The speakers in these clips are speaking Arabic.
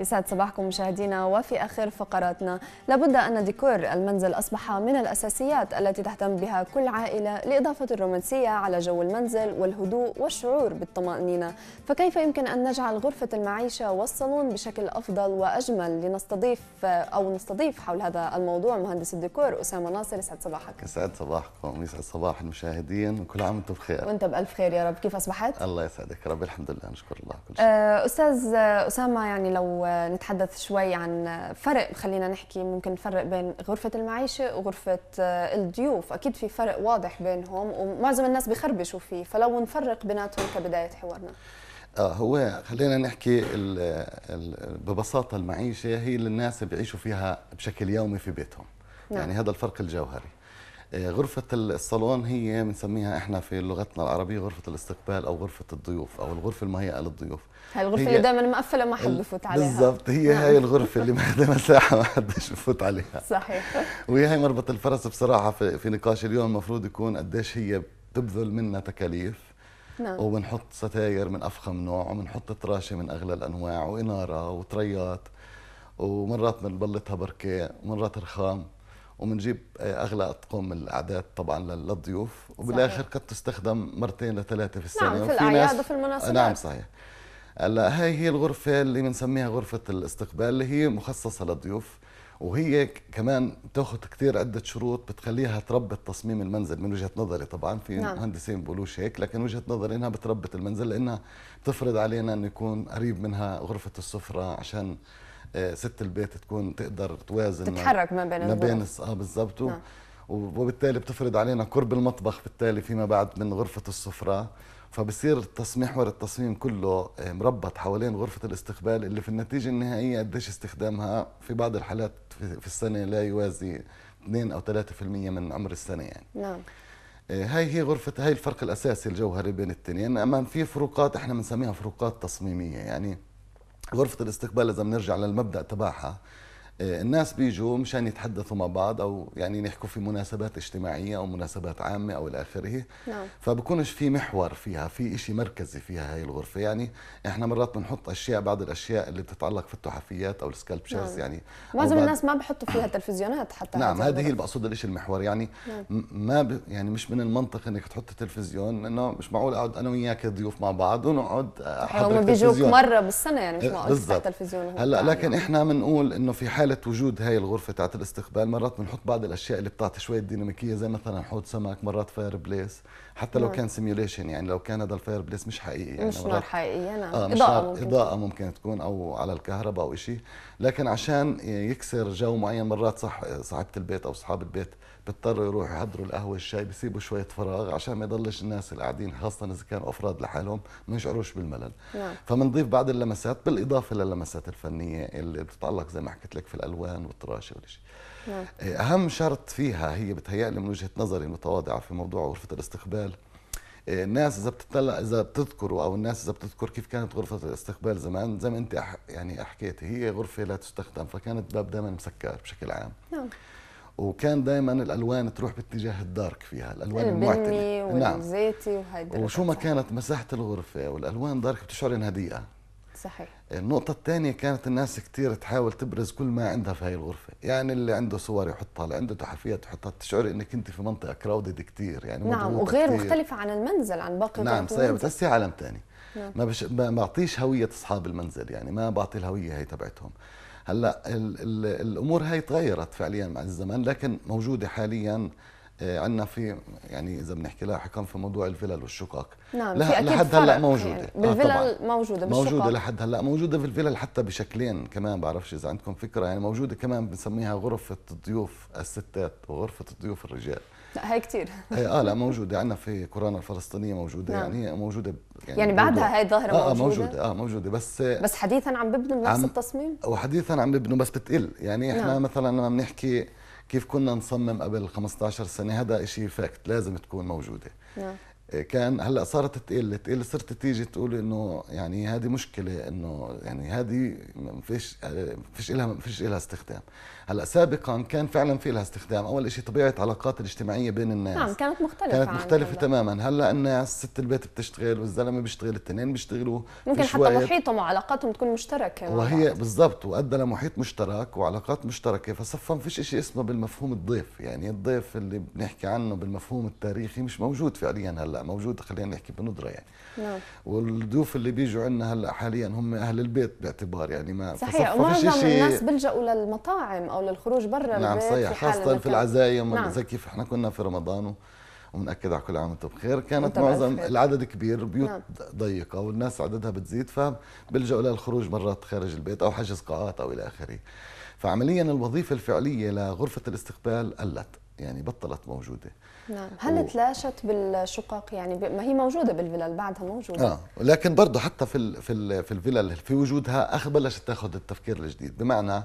يسعد صباحكم مشاهدينا وفي اخر فقراتنا لابد ان ديكور المنزل اصبح من الاساسيات التي تهتم بها كل عائله لاضافه الرومانسيه على جو المنزل والهدوء والشعور بالطمانينه فكيف يمكن ان نجعل غرفه المعيشه والصالون بشكل افضل واجمل لنستضيف او نستضيف حول هذا الموضوع مهندس الديكور اسامه ناصر يسعد صباحك يسعد صباحكم يسعد صباح المشاهدين وكل عام وانتم بخير وانت بالف خير يا رب كيف اصبحت الله يسعدك رب الحمد لله نشكر الله كل شيء آه، استاذ اسامه يعني لو ونتحدث شوي عن فرق خلينا نحكي ممكن نفرق بين غرفة المعيشة وغرفة الضيوف أكيد في فرق واضح بينهم ومعظم الناس بخربشوا فيه فلو نفرق بيناتهم كبداية حوارنا اه هو خلينا نحكي الـ الـ ببساطة المعيشة هي اللي الناس بيعيشوا فيها بشكل يومي في بيتهم نعم. يعني هذا الفرق الجوهري آه، غرفة الصالون هي بنسميها احنا في لغتنا العربية غرفة الاستقبال او غرفة الضيوف او الغرفة المهيئة للضيوف هاي الغرفة اللي دائما مقفلة ما حد بفوت عليها بالضبط هي نعم. هاي الغرفة اللي ماخذة مساحة ما حدش بفوت عليها صحيح وهي مربط الفرس بصراحة في, في نقاش اليوم المفروض يكون قديش هي بتبذل منا تكاليف نعم. وبنحط ستاير من افخم نوع وبنحط تراشه من اغلى الانواع واناره وتريات ومرات بنبلطها بركيه ومرات رخام وبنجيب آه، اغلى اطقم الاعداد طبعا للضيوف وبالاخر قد تستخدم مرتين لثلاثه في السنه نعم في الاعياد وفي المناسبات نعم صحيح هلا هاي هي الغرفه اللي بنسميها غرفه الاستقبال اللي هي مخصصه للضيوف وهي كمان بتاخذ كثير عده شروط بتخليها تربط تصميم المنزل من وجهه نظري طبعا في نعم. مهندسين بيقولوش هيك لكن وجهه نظري انها بتربط المنزل لانها بتفرض علينا انه يكون قريب منها غرفه السفره عشان آه، ست البيت تكون تقدر توازن تتحرك ما بين ما بين اه بالضبط نعم. وبالتالي بتفرض علينا قرب المطبخ بالتالي فيما بعد من غرفه السفره فبصير محور التصميم كله آه، مربط حوالين غرفة الاستقبال اللي في النتيجة النهائية قديش استخدامها في بعض الحالات في السنة لا يوازي 2 أو 3% من عمر السنة يعني نعم آه، هاي هي غرفة هاي الفرق الأساسي الجوهري بين التنين أما في فروقات احنا بنسميها فروقات تصميمية يعني غرفة الاستقبال إذا بنرجع للمبدأ تبعها آه، الناس بيجوا مشان يتحدثوا مع بعض او يعني يحكوا في مناسبات اجتماعيه او مناسبات عامه او الى اخره نعم. فبكونش في محور فيها في شيء مركزي فيها هاي الغرفه يعني احنا مرات بنحط اشياء بعض الاشياء اللي بتتعلق في التحفيات او السكالبشرز نعم. يعني معظم الناس ما بحطوا فيها تلفزيونات حتى نعم هذه هي اللي بقصد الشيء المحور يعني نعم. ما ب... يعني مش من المنطق انك تحط تلفزيون انه مش معقول اقعد انا وياك ضيوف مع بعض ونقعد آه، احضر هم بيجوك مره بالسنه يعني مش إيه، معقول تلفزيون هلا لكن نعم. احنا بنقول انه في حال حالة وجود هاي الغرفة تاعت الاستقبال مرات بنحط بعض الأشياء اللي بتعطي شوية ديناميكية زي مثلا حوض سمك مرات فاير بليس حتى لو نعم. كان سيميوليشن يعني لو كان هذا الفاير بليس مش حقيقي يعني مش نار حقيقيه نعم آه مش اضاءه ممكن اضاءه ممكن تكون او على الكهرباء او شيء لكن عشان يكسر جو معين مرات صح صاحبه البيت او اصحاب البيت بيضطروا يروحوا يحضروا القهوه الشاي بيسيبوا شويه فراغ عشان ما يضلش الناس اللي قاعدين خاصه اذا كانوا افراد لحالهم ما يشعروش بالملل نعم. فبنضيف بعض اللمسات بالاضافه للمسات الفنيه اللي بتتعلق زي ما حكيت لك في الالوان والتراشي والشيء نعم. أهم شرط فيها هي بتهيألي من وجهة نظري المتواضعة في موضوع غرفة الاستقبال إيه، الناس اذا بتطلع اذا بتذكروا او الناس اذا بتذكر كيف كانت غرفه الاستقبال زمان زي ما انت يعني حكيتي هي غرفه لا تستخدم فكانت باب دائما مسكر بشكل عام نعم وكان دائما الالوان تروح باتجاه الدارك فيها الالوان المعتمه نعم. والزيتي نعم. وشو ما كانت مساحه الغرفه والالوان دارك بتشعر انها ضيقه صحيح النقطة الثانية كانت الناس كثير تحاول تبرز كل ما عندها في هاي الغرفة يعني اللي عنده صور يحطها اللي عنده تحفيات يحطها تشعري انك انت في منطقة كراودد كثير يعني نعم وغير كتير. مختلفة عن المنزل عن باقي نعم صحيح بس هي عالم ثاني نعم. ما بش... ما بعطيش هوية اصحاب المنزل يعني ما بعطي الهوية هي تبعتهم هلا ال... ال... الامور هاي تغيرت فعليا مع الزمن لكن موجودة حاليا آه آه، عندنا في يعني اذا بنحكي لها حكم في موضوع الفلل والشقق نعم في لحد هلا موجوده يعني آه، بالفلل آه موجوده بالشقق موجوده لحد هلا موجوده في الفلل حتى بشكلين كمان بعرفش اذا عندكم فكره يعني موجوده كمان بنسميها غرفه الضيوف الستات وغرفه الضيوف الرجال لا هي كثير اه لا موجوده عندنا في كورونا الفلسطينيه موجوده نعم. يعني موجوده يعني, يعني بعدها هاي الظاهره آه،, آه موجوده موجوده اه موجوده بس بس حديثا عم ببنوا نفس التصميم وحديثا عم ببنوا بس بتقل يعني احنا نعم. مثلا لما بنحكي كيف كنا نصمم قبل 15 سنه هذا شيء فاكت لازم تكون موجوده نعم. آه، كان هلا صارت تقل تقل صرت تيجي تقول انه يعني هذه مشكله انه يعني هذه ما فيش آه، فيش لها فيش لها استخدام هلا سابقا كان فعلا في لها استخدام اول شيء طبيعه العلاقات الاجتماعيه بين الناس نعم كانت مختلفه كانت مختلفه عن تماما هلا الناس ست البيت بتشتغل والزلمه بيشتغل الاثنين بيشتغلوا ممكن حتى محيطهم وعلاقاتهم تكون مشتركه وهي بالضبط وادى لمحيط مشترك وعلاقات مشتركه فصفا ما فيش شيء اسمه بالمفهوم الضيف يعني الضيف اللي بنحكي عنه بالمفهوم التاريخي مش موجود فعليا هلا موجود خلينا نحكي بندره يعني نعم والضيوف اللي بيجوا عندنا هلا حاليا هم اهل البيت باعتبار يعني ما صحيح ومعظم الناس بيلجأوا للمطاعم او للخروج برا نعم صحيح خاصه في العزايم نعم. زي كيف احنا كنا في رمضان ومناكد على كل عام وانتم بخير كانت معظم العدد كبير بيوت نعم. ضيقة والناس عددها بتزيد فبلجأوا للخروج مرات خارج البيت أو حجز قاعات أو إلى آخره فعمليا الوظيفة الفعلية لغرفة الاستقبال قلت يعني بطلت موجودة نعم هل و... تلاشت بالشقق يعني ب... ما هي موجوده بالفلل بعدها موجوده اه ولكن برضه حتى في ال... في ال... في الفلل في وجودها اخ بلشت تاخذ التفكير الجديد بمعنى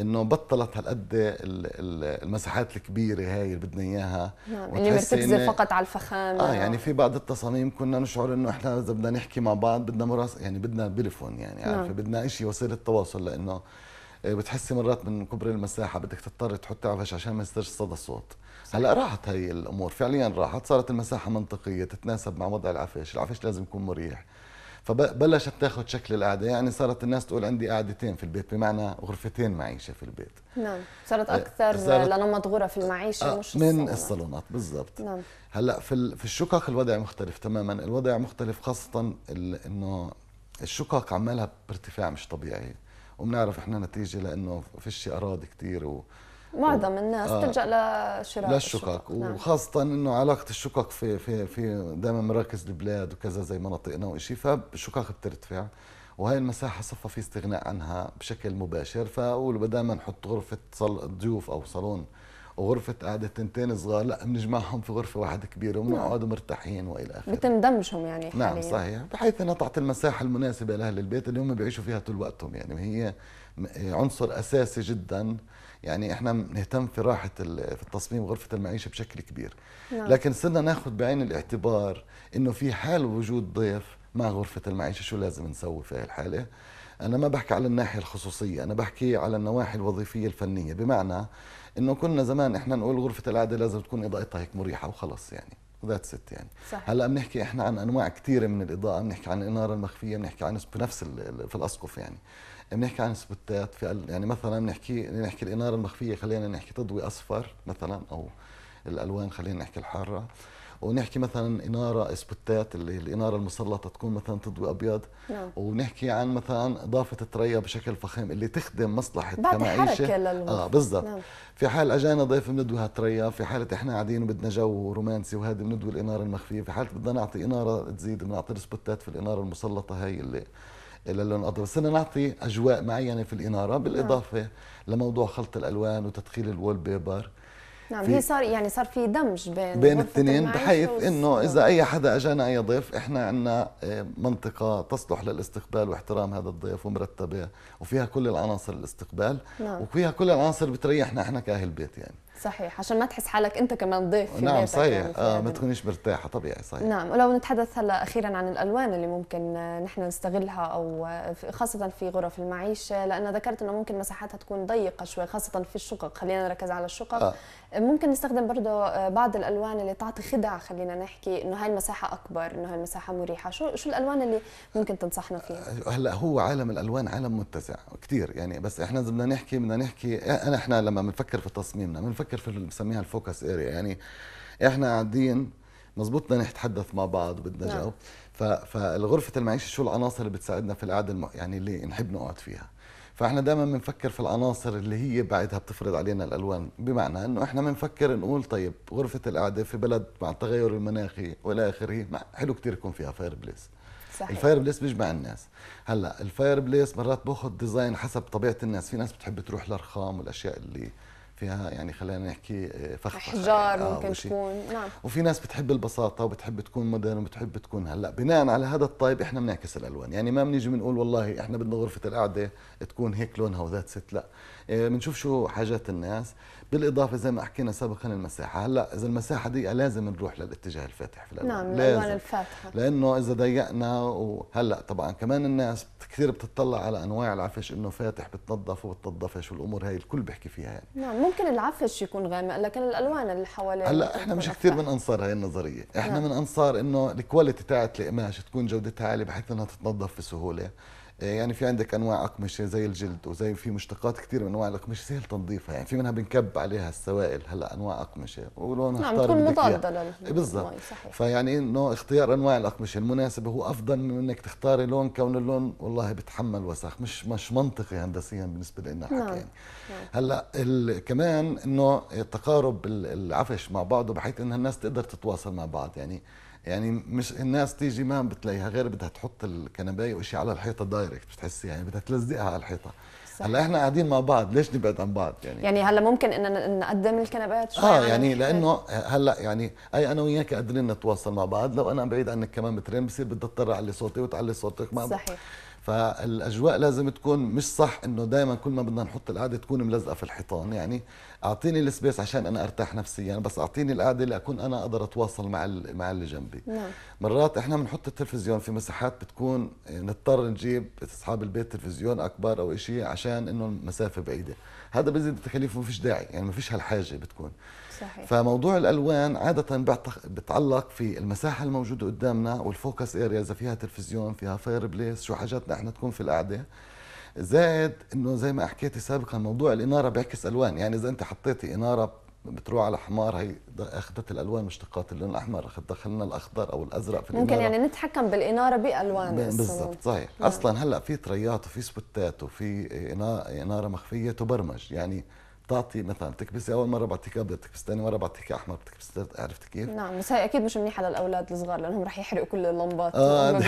انه بطلت هالقد المساحات الكبيره هاي اللي بدنا اياها نعم اللي يعني مرتكزه فقط على الفخامه اه يعني في بعض التصاميم كنا نشعر انه احنا اذا بدنا نحكي مع بعض بدنا مراس يعني بدنا بليفون يعني نعم. عارفه بدنا شيء وسيله تواصل لانه آه، بتحسي مرات من كبر المساحه بدك تضطر تحطي على عشان ما يصيرش صدى صوت هلا راحت هي الامور فعليا راحت صارت المساحه منطقيه تتناسب مع وضع العفش العفش لازم يكون مريح فبلشت تاخذ شكل القعده يعني صارت الناس تقول عندي قعدتين في البيت بمعنى غرفتين معيشه في البيت نعم صارت آه، اكثر صارت لنمط غرف المعيشه آه مش من الصالونات, الصالونات بالضبط نعم هلا في في الشقق الوضع مختلف تماما الوضع مختلف خاصه انه الشقق عمالها بارتفاع مش طبيعي وبنعرف احنا نتيجه لانه فيش اراضي كثير و... معظم الناس آه تلجا لشراء للشقق نعم. وخاصه انه علاقه الشقق في في في دائما مراكز البلاد وكذا زي مناطقنا وشيء فالشقق بترتفع وهي المساحه صفى في استغناء عنها بشكل مباشر فاقول بدل ما نحط غرفه ضيوف او صالون وغرفة قاعدة تنتين صغار لا بنجمعهم في غرفة واحدة كبيرة وبنقعد نعم. مرتاحين وإلى آخره بتم دمجهم يعني نعم، حاليا نعم صحيح بحيث أنها تعطي المساحة المناسبة لأهل البيت اللي هم بيعيشوا فيها طول وقتهم يعني هي عنصر اساسي جدا يعني احنا بنهتم في راحه في التصميم غرفه المعيشه بشكل كبير نعم. لكن صرنا ناخذ بعين الاعتبار انه في حال وجود ضيف مع غرفه المعيشه شو لازم نسوي في هاي الحاله انا ما بحكي على الناحيه الخصوصيه انا بحكي على النواحي الوظيفيه الفنيه بمعنى انه كنا زمان احنا نقول غرفه العاده لازم تكون اضاءتها هيك مريحه وخلص يعني وذاتس ات يعني صح. هلا بنحكي احنا عن انواع كثيره من الاضاءه بنحكي عن الاناره المخفيه بنحكي عن نفس في الاسقف يعني بنحكي عن سبوتات في يعني مثلا بنحكي نحكي الاناره المخفيه خلينا نحكي تضوي اصفر مثلا او الالوان خلينا نحكي الحاره ونحكي مثلا إنارة إسبوتات اللي الإنارة المسلطة تكون مثلا تضوي أبيض نعم. ونحكي عن مثلا إضافة الترية بشكل فخم اللي تخدم مصلحة بعد كمعيشة حركة للمخ. آه بالضبط نعم. في حال أجانا ضيف بندوي هالتريا في حالة إحنا قاعدين وبدنا جو رومانسي وهذه بندوي الإنارة المخفية في حالة بدنا نعطي إنارة تزيد بنعطي الإسبوتات في الإنارة المسلطة هي اللي للون الابيض بس نعطي اجواء معينه في الاناره نعم. بالاضافه نعم. لموضوع خلط الالوان وتدخيل الوول بيبر نعم في هي صار يعني صار في دمج بين بين الاثنين بحيث انه اذا اي حدا اجانا اي ضيف احنا عندنا آه، منطقه تصلح للاستقبال واحترام هذا الضيف ومرتبه وفيها كل العناصر الاستقبال نعم. وفيها كل العناصر بتريحنا احنا كاهل بيت يعني صحيح عشان ما تحس حالك انت كمان ضيف في نعم صحيح يعني آه ما تكونيش مرتاحه طبيعي صحيح نعم ولو نتحدث هلا اخيرا عن الالوان اللي ممكن نحن نستغلها او خاصه في غرف المعيشه لان ذكرت انه ممكن مساحاتها تكون ضيقه شوي خاصه في الشقق خلينا نركز على الشقق آه. ممكن نستخدم برضه آه، بعض الالوان اللي تعطي خدع خلينا نحكي انه هاي المساحه اكبر انه هاي المساحه مريحه شو شو الالوان اللي ممكن تنصحنا فيها آه، هلا هو عالم الالوان عالم متسع كثير يعني بس احنا بدنا نحكي بدنا نحكي احنا لما بنفكر في تصميمنا بنفكر بفكر في اللي بسميها الفوكس اريا يعني احنا قاعدين مزبوط بدنا نتحدث مع بعض بدنا نعم. نجاوب فالغرفه المعيشه شو العناصر اللي بتساعدنا في القعده الم... يعني اللي نحب نقعد فيها فاحنا دائما بنفكر في العناصر اللي هي بعدها بتفرض علينا الالوان بمعنى انه احنا بنفكر نقول طيب غرفه القعده في بلد مع التغير المناخي والى اخره حلو كثير يكون فيها فاير بليس صحيح. الفاير بليس بيجمع الناس هلا الفاير بليس مرات باخذ ديزاين حسب طبيعه الناس في ناس بتحب تروح للرخام والاشياء اللي فيها يعني خلينا نحكي آه، فخ احجار آه، ممكن وشي. تكون نعم وفي ناس بتحب البساطه وبتحب تكون مودرن وبتحب تكون هلا بناء على هذا الطيب احنا بنعكس الالوان يعني ما بنيجي بنقول والله احنا بدنا غرفه القعده تكون هيك لونها وذات ست لا آه، بنشوف شو حاجات الناس بالاضافه زي ما حكينا سابقا المساحه هلا اذا المساحه ضيقه لازم نروح للاتجاه الفاتح في الالوان نعم الالوان الفاتحه لانه اذا ضيقنا وهلا طبعا كمان الناس كثير بتطلع على انواع العفش انه فاتح بتنظف وبتنظفش والامور هاي الكل بيحكي فيها يعني نعم ممكن العفش يكون غامق لكن الالوان اللي حواليه هلا احنا مش كثير من انصار هاي النظريه احنا نعم. من انصار انه الكواليتي تاعت القماش تكون جودتها عاليه بحيث انها تتنظف بسهوله إيه، يعني في عندك انواع اقمشه زي الجلد وزي في مشتقات كثير من انواع الاقمشه سهل تنظيفها يعني في منها بنكب عليها السوائل هلا انواع اقمشه ولونها نعم بتكون مضاده إيه، بالضبط فيعني انه اختيار انواع الاقمشه المناسبه هو افضل من انك تختاري لون كون اللون والله بتحمل وسخ مش مش منطقي هندسيا بالنسبه لنا حكي نعم. يعني نعم. هلا كمان انه تقارب العفش مع بعضه بحيث انها الناس تقدر تتواصل مع بعض يعني يعني مش الناس تيجي ما بتلاقيها غير بدها تحط الكنبايه وشي على الحيطه دايركت بتحسي يعني بدها تلزقها على الحيطه صح. هلا احنا قاعدين مع بعض ليش نبعد عن بعض يعني يعني هلا ممكن ان نقدم الكنبات شوي اه يعني لانه هلا يعني اي انا وياك قادرين نتواصل مع بعض لو انا بعيد عنك كمان مترين بصير بدي اضطر اعلي صوتي وتعلي صوتك ما صحيح فالاجواء لازم تكون مش صح انه دائما كل ما بدنا نحط القعده تكون ملزقه في الحيطان يعني اعطيني السبيس عشان انا ارتاح نفسيا يعني بس اعطيني القعده لاكون انا اقدر اتواصل مع مع اللي جنبي نعم. مرات احنا بنحط التلفزيون في مساحات بتكون يعني نضطر نجيب اصحاب البيت تلفزيون اكبر او شيء عشان انه المسافه بعيده هذا بزيد التكاليف ما فيش داعي يعني ما فيش هالحاجه بتكون صحيح. فموضوع الالوان عاده بتعلق في المساحه الموجوده قدامنا والفوكس اريا اذا فيها تلفزيون فيها فاير بليس شو حاجاتنا احنا تكون في القعده زائد انه زي ما حكيتي سابقا موضوع الاناره بيعكس الوان يعني اذا انت حطيتي اناره بتروح على حمار هي اخذت الالوان مشتقات اللون الاحمر دخلنا الاخضر او الازرق في ممكن الإنارة. يعني نتحكم بالاناره بالوان بالضبط صحيح نعم. اصلا هلا في تريات وفي سبوتات وفي اناره مخفيه تبرمج يعني بتعطي مثلا بتكبسي اول مره بعطيك ابيض بتكبسي ثاني مره بعطيك احمر بتكبسي ثالث عرفت كيف؟ نعم بس هي اكيد مش منيحه للاولاد الصغار لانهم رح يحرقوا كل اللمبات اه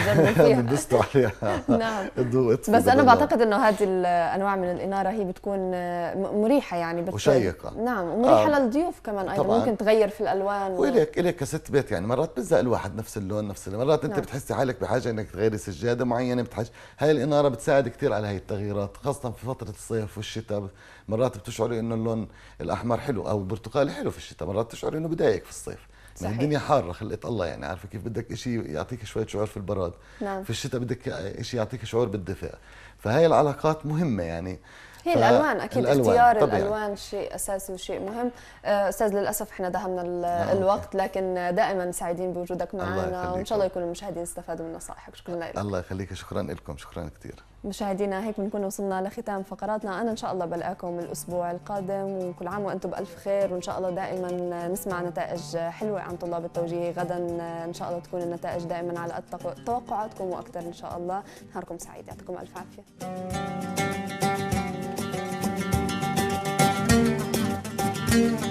بيبستوا عليها نعم بس انا بعتقد انه هذه الانواع من الاناره هي بتكون آه، مريحه يعني بت... وشيقه نعم ومريحه آه. للضيوف كمان ايضا طبعاً. ممكن تغير في الالوان و... والك الك كست بيت يعني مرات بتزهق الواحد نفس اللون نفس اللون. مرات انت نعم. بتحسي حالك بحاجه انك تغيري سجاده معينه بتحس هاي الاناره بتساعد كثير على هي التغييرات خاصه في فتره الصيف والشتاء مرات بتشعري انه انه اللون الاحمر حلو او البرتقالي حلو في الشتاء مرات تشعر انه بدايك في الصيف صحيح. الدنيا حاره خلقت الله يعني عارفه كيف بدك شيء يعطيك شويه شعور في البراد نعم. في الشتاء بدك شيء يعطيك شعور بالدفء فهي العلاقات مهمه يعني هي الالوان اكيد الألوان. اختيار طبعاً. الالوان شيء اساسي وشيء مهم آه، استاذ للاسف احنا دهمنا نعم، الوقت لكن دائما سعيدين بوجودك معنا وان شاء الله يكون المشاهدين استفادوا من نصائحك شكرا لك الله يخليك شكرا لكم شكرا كثير مشاهدينا هيك بنكون وصلنا لختام فقراتنا انا ان شاء الله بلقاكم الاسبوع القادم وكل عام وانتم بالف خير وان شاء الله دائما نسمع نتائج حلوه عن طلاب التوجيه غدا ان شاء الله تكون النتائج دائما على توقعاتكم واكثر ان شاء الله نهاركم سعيد يعطيكم الف عافيه Thank you.